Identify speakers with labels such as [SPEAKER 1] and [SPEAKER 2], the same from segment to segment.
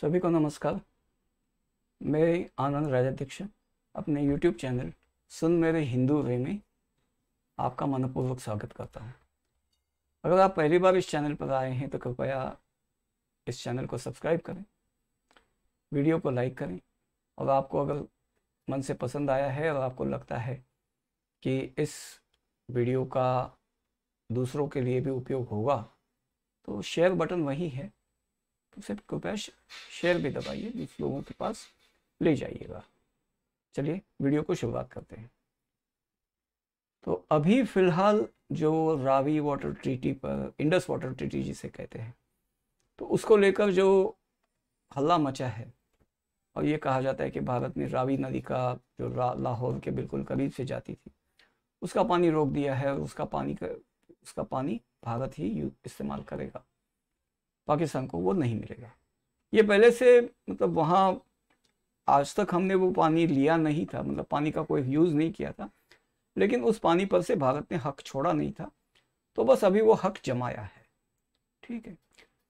[SPEAKER 1] सभी को नमस्कार मैं आनंद राजाध्यक्ष अपने YouTube चैनल सुन मेरे हिंदू रे में आपका मनपूर्वक स्वागत करता हूँ अगर आप पहली बार इस चैनल पर आए हैं तो कृपया इस चैनल को सब्सक्राइब करें वीडियो को लाइक करें और आपको अगर मन से पसंद आया है और आपको लगता है कि इस वीडियो का दूसरों के लिए भी उपयोग होगा तो शेयर बटन वही है सिर्फ कृपया शेयर भी दबाइए बीस लोगों के पास ले जाइएगा चलिए वीडियो को शुरुआत करते हैं तो अभी फिलहाल जो रावी वाटर ट्रीटी पर इंडस वाटर ट्रीटी जिसे कहते हैं तो उसको लेकर जो हल्ला मचा है और ये कहा जाता है कि भारत ने रावी नदी का जो लाहौर के बिल्कुल करीब से जाती थी उसका पानी रोक दिया है और उसका पानी का उसका पानी भारत ही इस्तेमाल करेगा पाकिस्तान को वो नहीं मिलेगा ये पहले से मतलब वहाँ आज तक हमने वो पानी लिया नहीं था मतलब पानी का कोई यूज़ नहीं किया था लेकिन उस पानी पर से भारत ने हक छोड़ा नहीं था तो बस अभी वो हक जमाया है ठीक है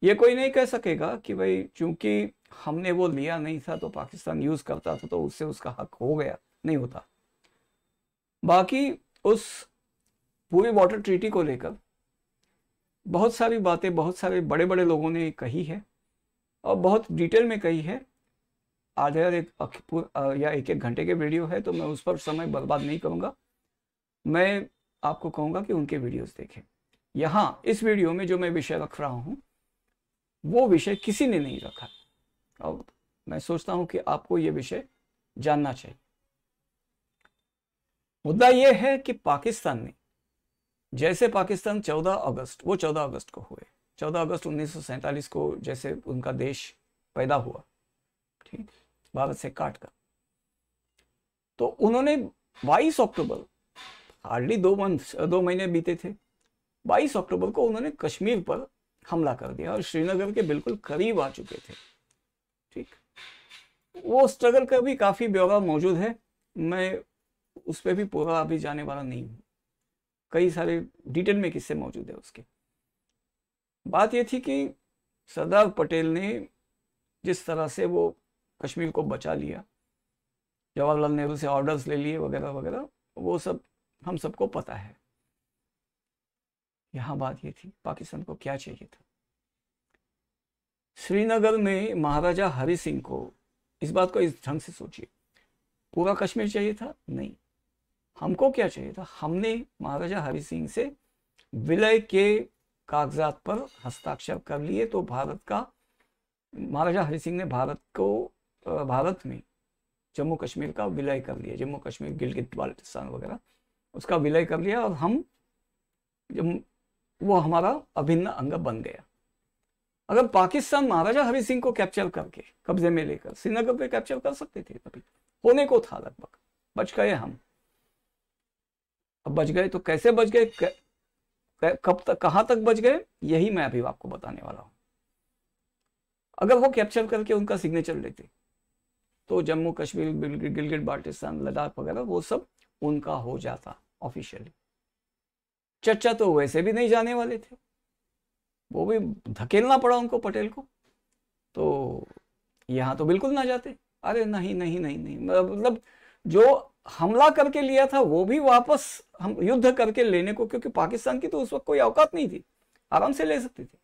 [SPEAKER 1] ये कोई नहीं कह सकेगा कि भाई चूंकि हमने वो लिया नहीं था तो पाकिस्तान यूज़ करता था तो उससे उसका हक हो गया नहीं होता बाकी उस पूरी वाटर ट्रीटी को लेकर बहुत सारी बातें बहुत सारे बड़े बड़े लोगों ने कही है और बहुत डिटेल में कही है आधे एक या एक एक घंटे के वीडियो है तो मैं उस पर समय बर्बाद नहीं करूँगा मैं आपको कहूँगा कि उनके वीडियोज देखें यहाँ इस वीडियो में जो मैं विषय रख रहा हूँ वो विषय किसी ने नहीं रखा और मैं सोचता हूँ कि आपको ये विषय जानना चाहिए मुद्दा यह है कि पाकिस्तान ने जैसे पाकिस्तान 14 अगस्त वो 14 अगस्त को हुए 14 अगस्त उन्नीस को जैसे उनका देश पैदा हुआ ठीक भारत से काट कर तो उन्होंने 22 अक्टूबर हार्डली दो मंथ दो महीने बीते थे 22 अक्टूबर को उन्होंने कश्मीर पर हमला कर दिया और श्रीनगर के बिल्कुल करीब आ चुके थे ठीक वो स्ट्रगल का भी काफी ब्यौरा मौजूद है मैं उस पर भी पूरा अभी जाने वाला नहीं हूँ कई सारे डिटेल में किस्से मौजूद है उसके बात यह थी कि सरदार पटेल ने जिस तरह से वो कश्मीर को बचा लिया जवाहरलाल नेहरू से ऑर्डर्स ले लिए वगैरह वगैरह वो सब हम सबको पता है यहाँ बात ये थी पाकिस्तान को क्या चाहिए था श्रीनगर में महाराजा हरि सिंह को इस बात को इस ढंग से सोचिए पूरा कश्मीर चाहिए था नहीं हमको क्या चाहिए था हमने महाराजा हरि सिंह से विलय के कागजात पर हस्ताक्षर कर लिए तो भारत का महाराजा हरि सिंह ने भारत को भारत में जम्मू कश्मीर का विलय कर लिया जम्मू कश्मीर गिलगित बाल्टिस्तान वगैरह उसका विलय कर लिया और हम जब वो हमारा अभिन्न अंग बन गया अगर पाकिस्तान महाराजा हरि सिंह को कैप्चर करके कब्जे में लेकर श्रीनगर पे कैप्चर कर सकते थे तभी होने को था लगभग बच गए हम अब बच गए तो कैसे बच गए कब तक कहां तक बच गए यही मैं अभी आपको बताने वाला हूं अगर वो कैप्चर करके उनका सिग्नेचर लेते तो जम्मू कश्मीर गिलगिट बाल्टिस्तान लद्दाख वगैरह वो सब उनका हो जाता ऑफिशियली चर्चा तो वैसे भी नहीं जाने वाले थे वो भी धकेलना पड़ा उनको पटेल को तो यहां तो बिल्कुल ना जाते अरे नहीं नहीं नहीं नहीं मतलब जो हमला करके लिया था वो भी वापस हम युद्ध करके लेने को क्योंकि पाकिस्तान की तो उस वक्त कोई औकात नहीं थी आराम से ले सकती थी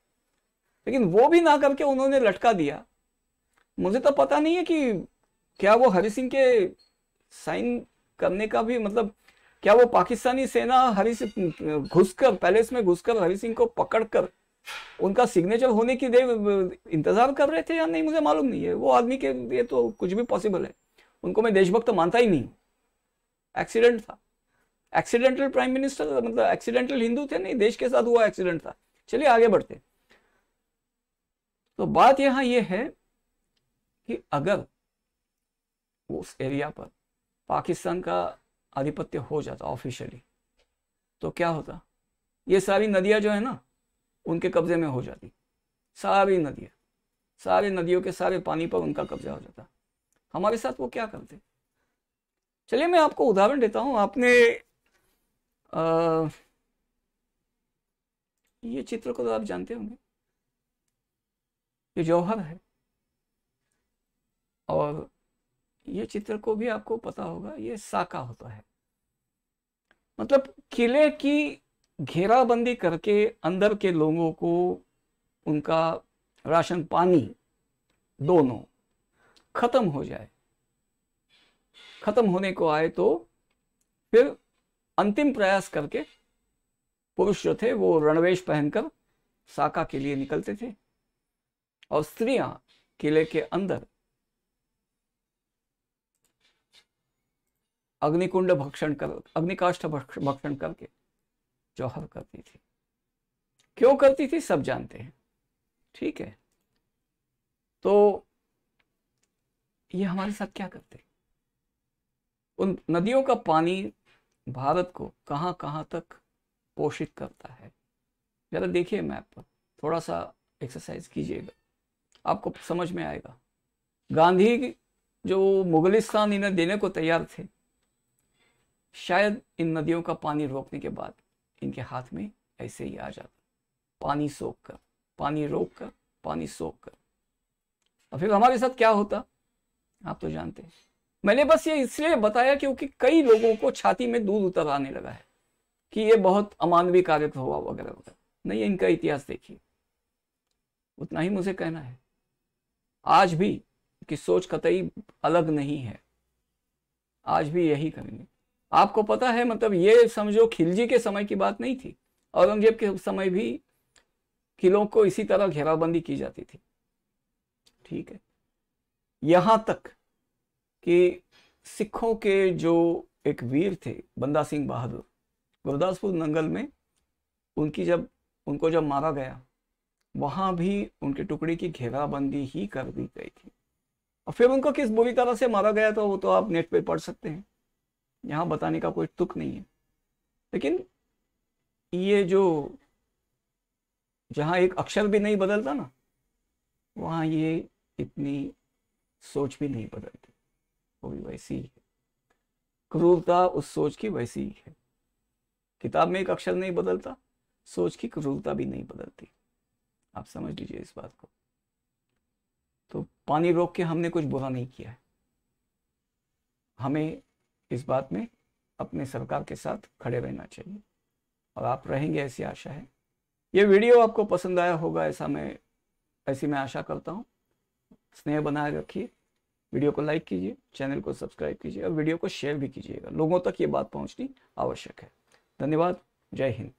[SPEAKER 1] लेकिन वो भी ना करके उन्होंने लटका दिया मुझे तो पता नहीं है कि क्या वो हरि सिंह के साइन करने का भी मतलब क्या वो पाकिस्तानी सेना हरि सिंह घुसकर पैलेस में घुसकर हरि सिंह को पकड़कर उनका सिग्नेचर होने की दे इंतजार कर रहे थे या नहीं मुझे मालूम नहीं है वो आदमी के लिए तो कुछ भी पॉसिबल है उनको मैं देशभक्त मानता ही नहीं एक्सीडेंट था एक्सीडेंटल प्राइम मिनिस्टर मतलब एक्सीडेंटल हिंदू थे नहीं देश के साथ हुआ एक्सीडेंट था चलिए आगे बढ़ते तो बात यहां यह है कि अगर उस एरिया पर पाकिस्तान का आधिपत्य हो जाता ऑफिशियली तो क्या होता ये सारी नदियां जो है ना उनके कब्जे में हो जाती सारी नदियां सारे नदियों के सारे पानी पर उनका कब्जा हो जाता हमारे साथ वो क्या करते चलिए मैं आपको उदाहरण देता हूं आपने आ, ये चित्र को तो आप जानते होंगे ये जौहर है और ये चित्र को भी आपको पता होगा ये साका होता है मतलब किले की घेराबंदी करके अंदर के लोगों को उनका राशन पानी दोनों खत्म हो जाए खत्म होने को आए तो फिर अंतिम प्रयास करके पुरुष जो थे वो रणवेश पहनकर साका के लिए निकलते थे और स्त्रियां किले के अंदर अग्निकुंड भक्षण कर अग्निकाष्ठ भक्षण करके जौहर करती थी क्यों करती थी सब जानते हैं ठीक है तो ये हमारे साथ क्या करते हैं उन नदियों का पानी भारत को कहाँ कहाँ तक पोषित करता है ज़रा देखिए मैप पर थोड़ा सा एक्सरसाइज कीजिएगा आपको समझ में आएगा गांधी जो मुगलिस्तान इन्हें देने को तैयार थे शायद इन नदियों का पानी रोकने के बाद इनके हाथ में ऐसे ही आ जाता पानी सोख कर पानी रोक कर पानी सोख कर और फिर हमारे साथ क्या होता आप तो जानते हैं मैंने बस ये इसलिए बताया क्योंकि कई लोगों को छाती में दूध उतर आने लगा है कि ये बहुत अमानवीय कार्य तो हुआ वगैरह वगैरह नहीं इनका इतिहास देखिए उतना ही मुझे कहना है आज भी कि सोच कतई अलग नहीं है आज भी यही करेंगे आपको पता है मतलब ये समझो खिलजी के समय की बात नहीं थी औरंगजेब के समय भी किलों को इसी तरह घेराबंदी की जाती थी ठीक है यहां तक कि सिखों के जो एक वीर थे बंदा सिंह बहादुर गुरदासपुर नंगल में उनकी जब उनको जब मारा गया वहाँ भी उनके टुकड़े की घेराबंदी ही कर दी गई थी और फिर उनको किस बुरी तरह से मारा गया था तो वो तो आप नेट पे पढ़ सकते हैं यहाँ बताने का कोई तुक नहीं है लेकिन ये जो जहाँ एक अक्षर भी नहीं बदलता ना वहाँ ये इतनी सोच भी नहीं बदलती वो भी वैसी ही है क्रूरता उस सोच की वैसी ही है किताब में एक अक्षर नहीं बदलता सोच की क्रूरता भी नहीं बदलती आप समझ लीजिए इस बात को तो पानी रोक के हमने कुछ बुरा नहीं किया है हमें इस बात में अपने सरकार के साथ खड़े रहना चाहिए और आप रहेंगे ऐसी आशा है ये वीडियो आपको पसंद आया होगा ऐसा मैं ऐसी मैं आशा करता हूँ स्नेह बनाए रखिए वीडियो को लाइक कीजिए चैनल को सब्सक्राइब कीजिए और वीडियो को शेयर भी कीजिएगा लोगों तक ये बात पहुंचनी आवश्यक है धन्यवाद जय हिंद